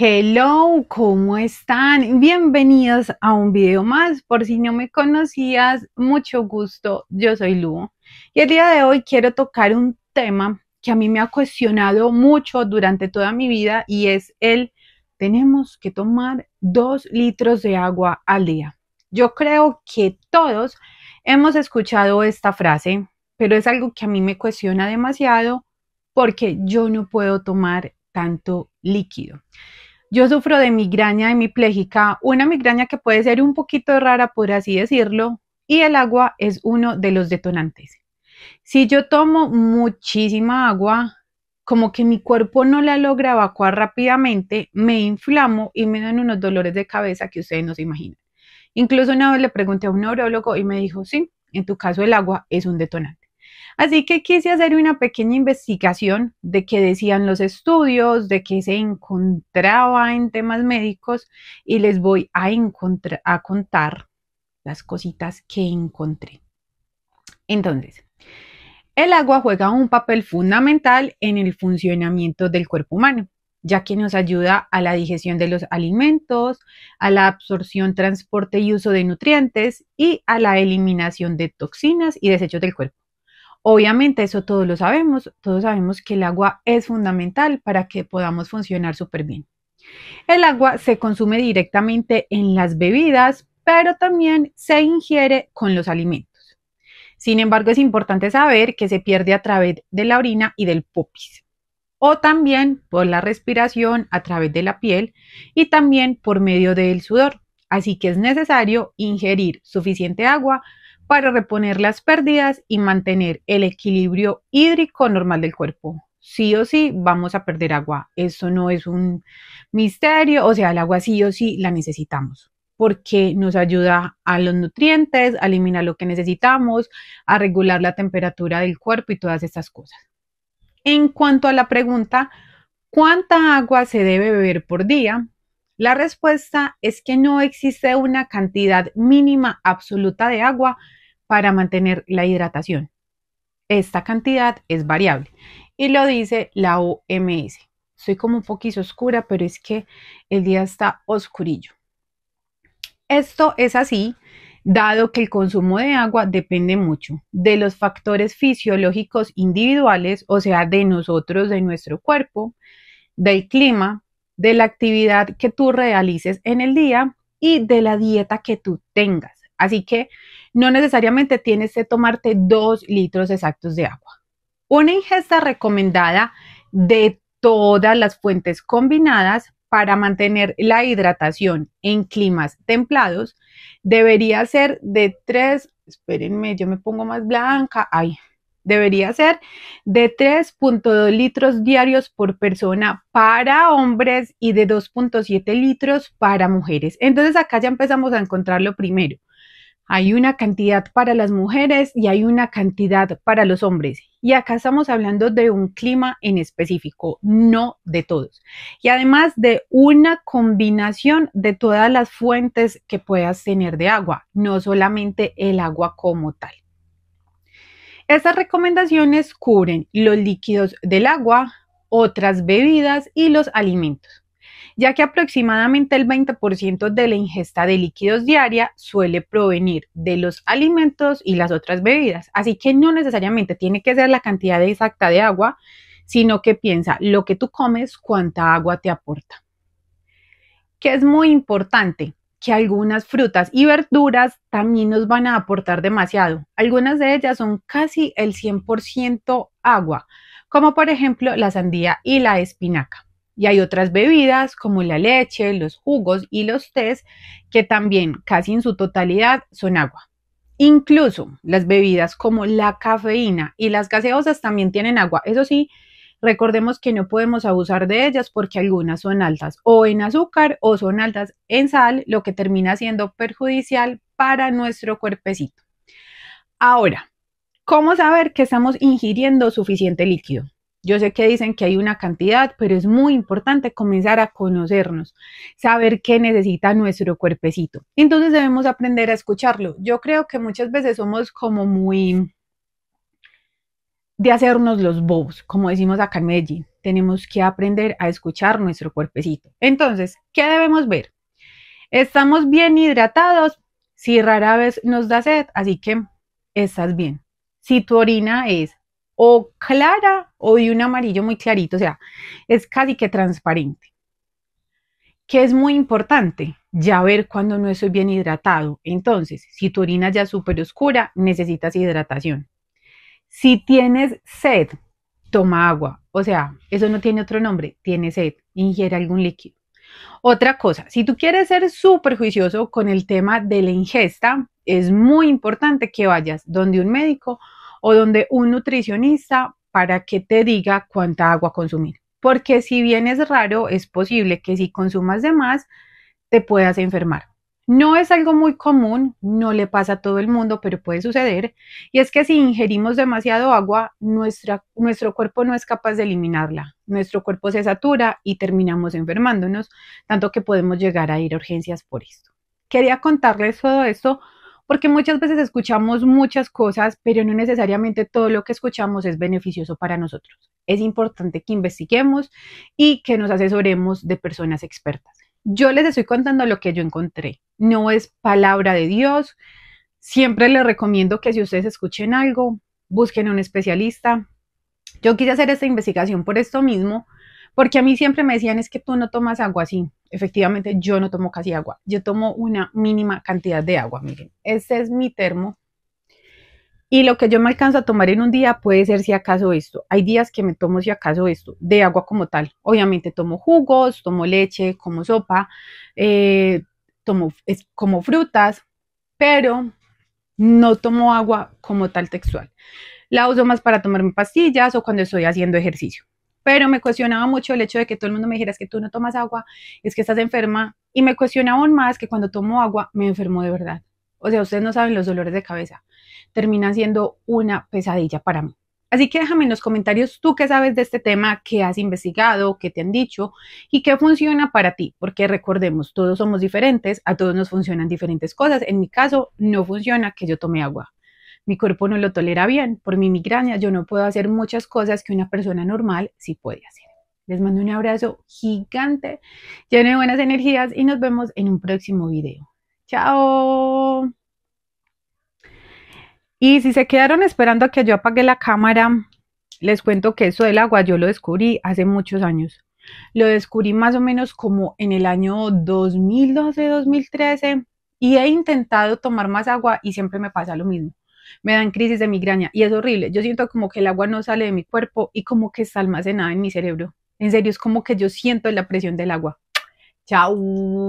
Hello, ¿cómo están? Bienvenidos a un video más. Por si no me conocías, mucho gusto. Yo soy Lugo y el día de hoy quiero tocar un tema que a mí me ha cuestionado mucho durante toda mi vida y es el tenemos que tomar dos litros de agua al día. Yo creo que todos hemos escuchado esta frase, pero es algo que a mí me cuestiona demasiado porque yo no puedo tomar tanto líquido. Yo sufro de migraña hemipléjica, una migraña que puede ser un poquito rara, por así decirlo, y el agua es uno de los detonantes. Si yo tomo muchísima agua, como que mi cuerpo no la logra evacuar rápidamente, me inflamo y me dan unos dolores de cabeza que ustedes no se imaginan. Incluso una vez le pregunté a un neurólogo y me dijo, sí, en tu caso el agua es un detonante. Así que quise hacer una pequeña investigación de qué decían los estudios, de qué se encontraba en temas médicos y les voy a, a contar las cositas que encontré. Entonces, el agua juega un papel fundamental en el funcionamiento del cuerpo humano, ya que nos ayuda a la digestión de los alimentos, a la absorción, transporte y uso de nutrientes y a la eliminación de toxinas y desechos del cuerpo. Obviamente eso todos lo sabemos, todos sabemos que el agua es fundamental para que podamos funcionar súper bien. El agua se consume directamente en las bebidas, pero también se ingiere con los alimentos. Sin embargo, es importante saber que se pierde a través de la orina y del popis, o también por la respiración a través de la piel y también por medio del sudor. Así que es necesario ingerir suficiente agua para reponer las pérdidas y mantener el equilibrio hídrico normal del cuerpo. Sí o sí vamos a perder agua. eso no es un misterio, o sea, el agua sí o sí la necesitamos porque nos ayuda a los nutrientes, a eliminar lo que necesitamos, a regular la temperatura del cuerpo y todas estas cosas. En cuanto a la pregunta, ¿cuánta agua se debe beber por día? La respuesta es que no existe una cantidad mínima absoluta de agua para mantener la hidratación. Esta cantidad es variable y lo dice la OMS. Soy como un poquito oscura, pero es que el día está oscurillo. Esto es así dado que el consumo de agua depende mucho de los factores fisiológicos individuales, o sea, de nosotros, de nuestro cuerpo, del clima, de la actividad que tú realices en el día y de la dieta que tú tengas. Así que no necesariamente tienes que tomarte dos litros exactos de agua. Una ingesta recomendada de todas las fuentes combinadas para mantener la hidratación en climas templados debería ser de 3, espérenme, yo me pongo más blanca, ay, debería ser de 3.2 litros diarios por persona para hombres y de 2.7 litros para mujeres. Entonces acá ya empezamos a encontrar lo primero. Hay una cantidad para las mujeres y hay una cantidad para los hombres. Y acá estamos hablando de un clima en específico, no de todos. Y además de una combinación de todas las fuentes que puedas tener de agua, no solamente el agua como tal. Estas recomendaciones cubren los líquidos del agua, otras bebidas y los alimentos ya que aproximadamente el 20% de la ingesta de líquidos diaria suele provenir de los alimentos y las otras bebidas. Así que no necesariamente tiene que ser la cantidad exacta de agua, sino que piensa lo que tú comes, cuánta agua te aporta. Que es muy importante que algunas frutas y verduras también nos van a aportar demasiado. Algunas de ellas son casi el 100% agua, como por ejemplo la sandía y la espinaca. Y hay otras bebidas como la leche, los jugos y los tés que también casi en su totalidad son agua. Incluso las bebidas como la cafeína y las gaseosas también tienen agua. Eso sí, recordemos que no podemos abusar de ellas porque algunas son altas o en azúcar o son altas en sal, lo que termina siendo perjudicial para nuestro cuerpecito. Ahora, ¿cómo saber que estamos ingiriendo suficiente líquido? Yo sé que dicen que hay una cantidad, pero es muy importante comenzar a conocernos, saber qué necesita nuestro cuerpecito. Entonces debemos aprender a escucharlo. Yo creo que muchas veces somos como muy de hacernos los bobos, como decimos acá en Medellín. Tenemos que aprender a escuchar nuestro cuerpecito. Entonces, ¿qué debemos ver? Estamos bien hidratados, si rara vez nos da sed, así que estás bien. Si tu orina es o clara o de un amarillo muy clarito, o sea, es casi que transparente. Que es muy importante ya ver cuando no estoy bien hidratado. Entonces, si tu orina ya es súper oscura, necesitas hidratación. Si tienes sed, toma agua. O sea, eso no tiene otro nombre, tiene sed, ingiere algún líquido. Otra cosa, si tú quieres ser súper juicioso con el tema de la ingesta, es muy importante que vayas donde un médico o donde un nutricionista para que te diga cuánta agua consumir. Porque si bien es raro, es posible que si consumas de más, te puedas enfermar. No es algo muy común, no le pasa a todo el mundo, pero puede suceder. Y es que si ingerimos demasiado agua, nuestra, nuestro cuerpo no es capaz de eliminarla. Nuestro cuerpo se satura y terminamos enfermándonos, tanto que podemos llegar a ir a urgencias por esto. Quería contarles todo esto porque muchas veces escuchamos muchas cosas, pero no necesariamente todo lo que escuchamos es beneficioso para nosotros. Es importante que investiguemos y que nos asesoremos de personas expertas. Yo les estoy contando lo que yo encontré. No es palabra de Dios. Siempre les recomiendo que si ustedes escuchen algo, busquen un especialista. Yo quise hacer esta investigación por esto mismo, porque a mí siempre me decían es que tú no tomas agua así, efectivamente yo no tomo casi agua, yo tomo una mínima cantidad de agua, miren, ese es mi termo y lo que yo me alcanza a tomar en un día puede ser si acaso esto, hay días que me tomo si acaso esto, de agua como tal, obviamente tomo jugos, tomo leche, como sopa, eh, tomo, como frutas, pero no tomo agua como tal textual. La uso más para tomarme pastillas o cuando estoy haciendo ejercicio pero me cuestionaba mucho el hecho de que todo el mundo me dijera, es que tú no tomas agua, es que estás enferma, y me cuestionaba aún más que cuando tomo agua me enfermo de verdad. O sea, ustedes no saben los dolores de cabeza. termina siendo una pesadilla para mí. Así que déjame en los comentarios tú qué sabes de este tema, qué has investigado, qué te han dicho y qué funciona para ti, porque recordemos, todos somos diferentes, a todos nos funcionan diferentes cosas. En mi caso, no funciona que yo tome agua mi cuerpo no lo tolera bien. Por mi migraña yo no puedo hacer muchas cosas que una persona normal sí puede hacer. Les mando un abrazo gigante, lleno de buenas energías y nos vemos en un próximo video. Chao. Y si se quedaron esperando a que yo apague la cámara, les cuento que eso del agua yo lo descubrí hace muchos años. Lo descubrí más o menos como en el año 2012-2013 y he intentado tomar más agua y siempre me pasa lo mismo me dan crisis de migraña y es horrible. Yo siento como que el agua no sale de mi cuerpo y como que está almacenada en mi cerebro. En serio, es como que yo siento la presión del agua. Chao.